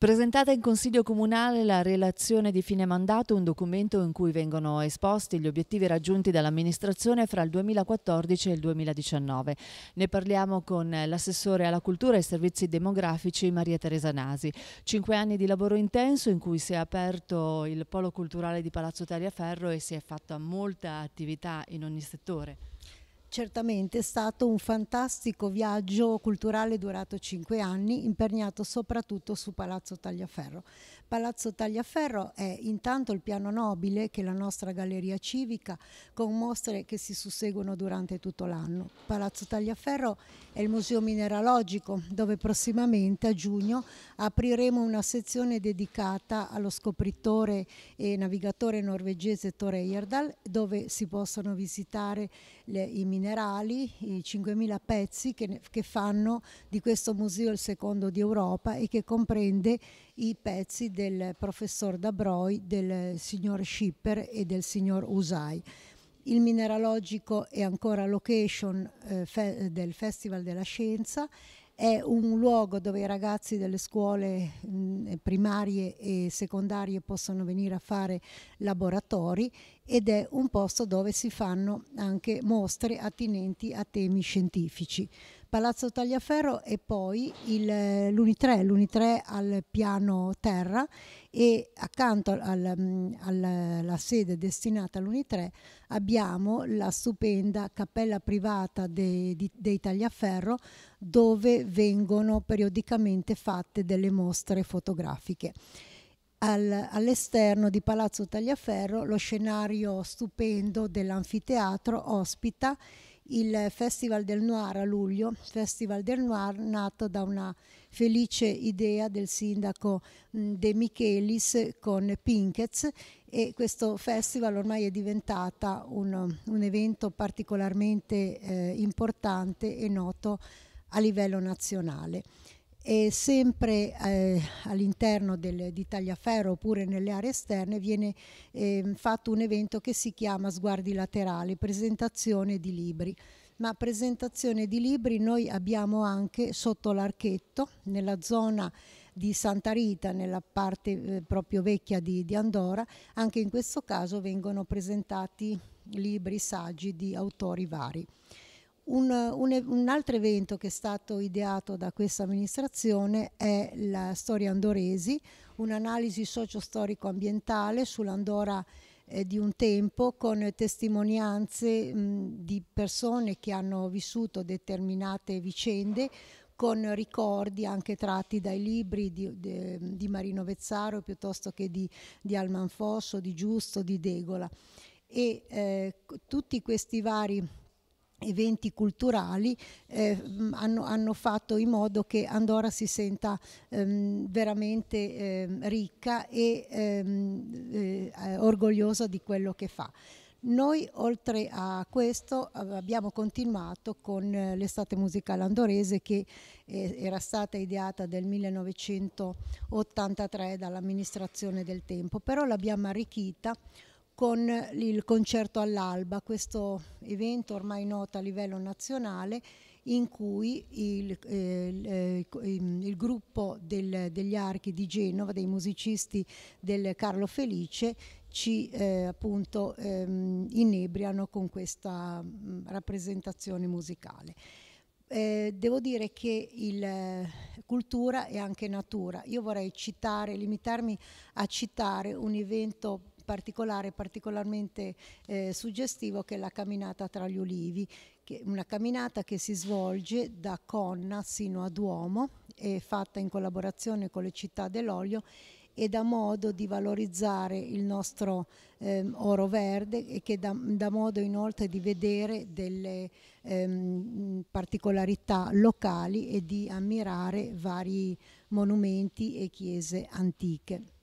Presentata in Consiglio Comunale la relazione di fine mandato, un documento in cui vengono esposti gli obiettivi raggiunti dall'amministrazione fra il 2014 e il 2019. Ne parliamo con l'assessore alla cultura e servizi demografici Maria Teresa Nasi. Cinque anni di lavoro intenso in cui si è aperto il polo culturale di Palazzo Tagliaferro e si è fatta molta attività in ogni settore. Certamente è stato un fantastico viaggio culturale durato cinque anni, imperniato soprattutto su Palazzo Tagliaferro. Palazzo Tagliaferro è intanto il piano nobile che è la nostra galleria civica con mostre che si susseguono durante tutto l'anno. Palazzo Tagliaferro è il museo mineralogico dove prossimamente a giugno apriremo una sezione dedicata allo scopritore e navigatore norvegese Thor Heyerdahl dove si possono visitare le, i minerali minerali, i 5.000 pezzi che, che, fanno di questo museo il secondo di Europa e che comprende i pezzi del professor Dabroi, del signor Schipper e del signor Usai. Il mineralogico è ancora location eh, fe del Festival della Scienza è un luogo dove i ragazzi delle scuole mh, mm, eh, primarie e secondarie possono venire a fare laboratori ed è un posto dove si fanno anche mostre attinenti a temi scientifici. Palazzo Tagliaferro e poi l'Uni3, eh, l'Uni3 al piano terra e accanto al, mm, al, alla sede destinata all'Uni3 abbiamo la stupenda cappella privata dei, dei Tagliaferro dove vengono periodicamente fatte delle mostre fotografiche all'esterno di Palazzo Tagliaferro lo scenario stupendo dell'anfiteatro ospita il Festival del Noir a luglio, Festival del Noir nato da una felice idea del sindaco mm, De Michelis con Pinkets e questo festival ormai è diventato un, un evento particolarmente eh, importante e noto a livello nazionale e sempre eh, all'interno del, di Tagliaferro oppure nelle aree esterne viene eh, fatto un evento che si chiama Sguardi Laterali, presentazione di libri. Ma presentazione di libri noi abbiamo anche sotto l'archetto, nella zona di Santa Rita, nella parte eh, proprio vecchia di, di Andorra, anche in questo caso vengono presentati libri saggi di autori vari. Un, un, un, altro evento che è stato ideato da questa amministrazione è la Storia Andoresi, un'analisi socio-storico-ambientale sull'Andora eh, di un tempo con testimonianze mh, di persone che hanno vissuto determinate vicende con ricordi anche tratti dai libri di, de, di Marino Vezzaro piuttosto che di, di Almanfosso, di Giusto, di Degola. E eh, tutti questi vari eventi culturali eh, hanno, hanno, fatto in modo che Andorra si senta ehm, veramente ehm, ricca e ehm, eh, eh orgogliosa di quello che fa. Noi oltre a questo abbiamo continuato con eh, l'estate musicale andorese che eh, era stata ideata nel 1983 dall'amministrazione del tempo, però l'abbiamo arricchita con il concerto all'alba, questo evento ormai noto a livello nazionale in cui eh, il, eh, il, il gruppo del, degli archi di Genova, dei musicisti del Carlo Felice, ci eh, appunto ehm, inebriano con questa mh, mm, rappresentazione musicale. Eh, devo dire che il, eh, cultura è anche natura. Io vorrei citare, limitarmi a citare un evento particolare, particolarmente eh, suggestivo che è la camminata tra gli ulivi, che è una camminata che si svolge da Conna sino a Duomo, è fatta in collaborazione con le città dell'olio e da modo di valorizzare il nostro ehm, oro verde e che da, dà, modo inoltre di vedere delle ehm, particolarità locali e di ammirare vari monumenti e chiese antiche.